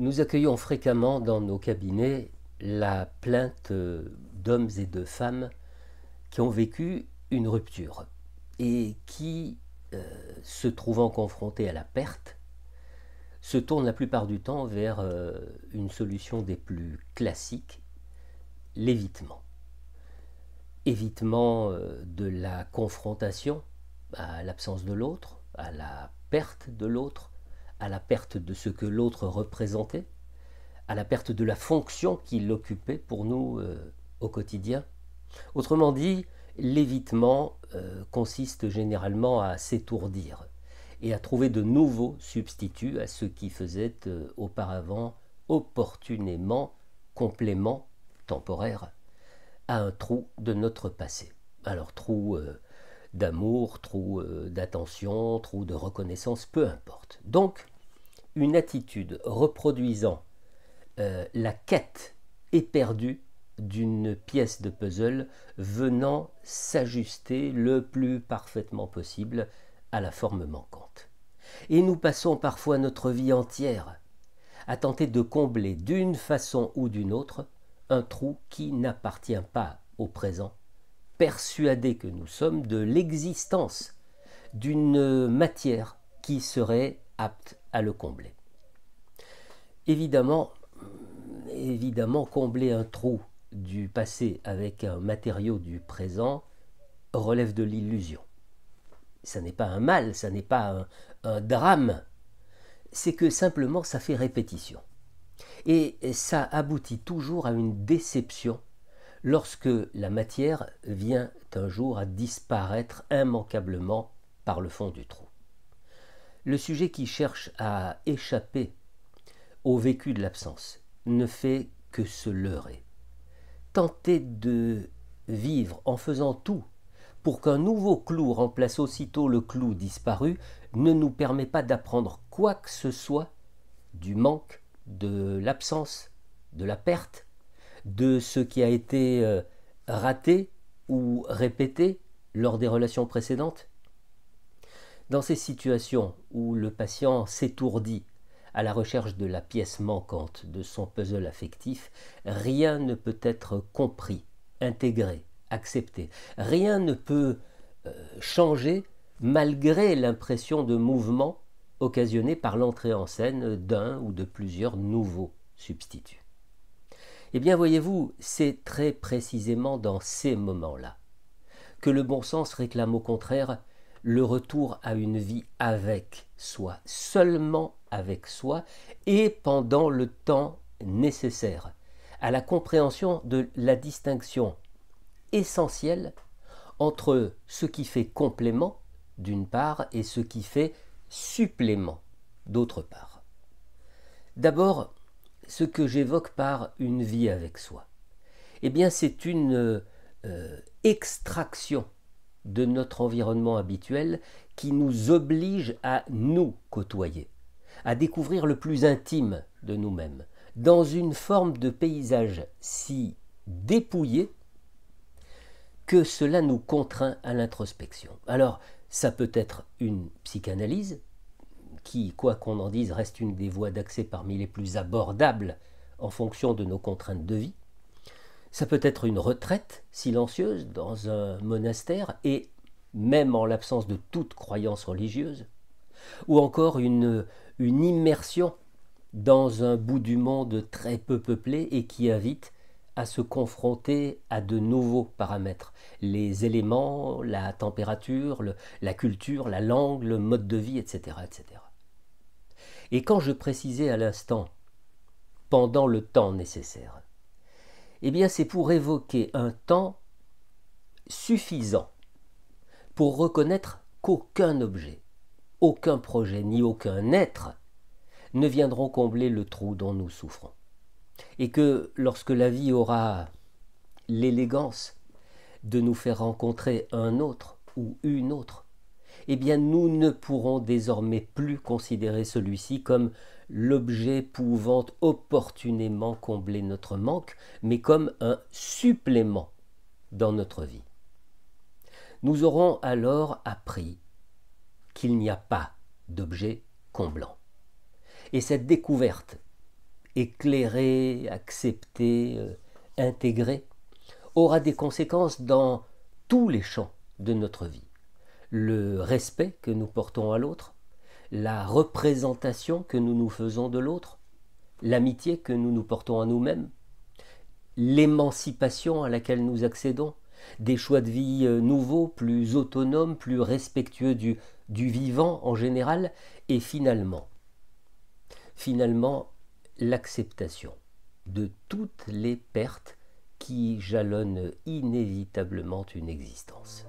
Nous accueillons fréquemment dans nos cabinets la plainte euh, d'hommes et de femmes qui ont vécu une rupture et qui, euh, se trouvant confrontés à la perte, se tournent la plupart du temps vers euh, une solution des plus classiques, l'évitement. Évitement de la confrontation à l'absence de l'autre, à la perte de l'autre, à la perte de ce que l'autre représentait, à la perte de la fonction qu'il occupait pour nous euh, au quotidien. Autrement dit, l'évitement euh, consiste généralement à s'étourdir et à trouver de nouveaux substituts à ce qui faisait euh, auparavant opportunément complément temporaire à un trou de notre passé. Alors trou d'amour, trou d'attention, trou de reconnaissance, peu importe. Donc, une attitude reproduisant euh, la quête éperdue d'une pièce de puzzle venant s'ajuster le plus parfaitement possible à la forme manquante. Et nous passons parfois notre vie entière à tenter de combler d'une façon ou d'une autre un trou qui n'appartient pas au présent, persuadés que nous sommes de l'existence d'une matière qui serait apte le combler. Évidemment, évidemment, combler un trou du passé avec un matériau du présent relève de l'illusion. Ça n'est pas un mal, ça n'est pas un drame, c'est que simplement ça fait répétition. Et ça aboutit toujours à une déception lorsque la matière vient un jour à disparaître immanquablement par le fond du trou. Le sujet qui cherche à échapper au vécu de l'absence ne fait que se leurrer. Tenter de vivre en faisant tout pour qu'un nouveau clou remplace aussitôt le clou disparu ne nous permet pas d'apprendre quoi que ce soit du manque, de l'absence, de la perte, de ce qui a été euh, raté ou répété lors des relations précédentes dans ces situations où le patient s'étourdit à la recherche de la pièce manquante de son puzzle affectif, rien ne peut être compris, intégré, accepté. Rien ne peut euh, changer malgré l'impression de mouvement occasionnée par l'entrée en scène d'un ou de plusieurs nouveaux substituts. Eh bien, voyez-vous, c'est très précisément dans ces moments-là que le bon sens réclame au contraire le retour à une vie avec soi, seulement avec soi, et pendant le temps nécessaire, à la compréhension de la distinction essentielle entre ce qui fait complément, d'une part, et ce qui fait supplément, d'autre part. D'abord, ce que j'évoque par une vie avec soi, eh bien c'est une euh, extraction de notre environnement habituel qui nous oblige à nous côtoyer, à découvrir le plus intime de nous-mêmes, dans une forme de paysage si dépouillé que cela nous contraint à l'introspection. Alors, ça peut être une psychanalyse, qui, quoi qu'on en dise, reste une des voies d'accès parmi les plus abordables en fonction de nos contraintes de vie. Ça peut être une retraite silencieuse dans un monastère et même en l'absence de toute croyance religieuse, ou encore une, immersion dans un bout du monde très peu peuplé et qui invite à se confronter à de nouveaux paramètres, les éléments, la température, la culture, la langue, le mode de vie, etc. etc. Et quand je précisais à l'instant, pendant le temps nécessaire, eh bien, c'est pour évoquer un temps suffisant pour reconnaître qu'aucun objet, aucun projet ni aucun être ne viendront combler le trou dont nous souffrons. Et que lorsque la vie aura l'élégance de nous faire rencontrer un autre ou une autre eh bien nous ne pourrons désormais plus considérer celui-ci comme l'objet pouvant opportunément combler notre manque, mais comme un supplément dans notre vie. Nous aurons alors appris qu'il n'y a pas d'objet comblant. Et cette découverte, éclairée, acceptée, euh, intégrée, aura des conséquences dans tous les champs de notre vie le respect que nous portons à l'autre, la représentation que nous nous faisons de l'autre, l'amitié que nous nous portons à nous-mêmes, l'émancipation à laquelle nous accédons, des choix de vie euh, nouveaux, plus autonomes, plus respectueux du, vivant en général, et finalement, finalement, l'acceptation de toutes les pertes qui jalonnent inévitablement une existence.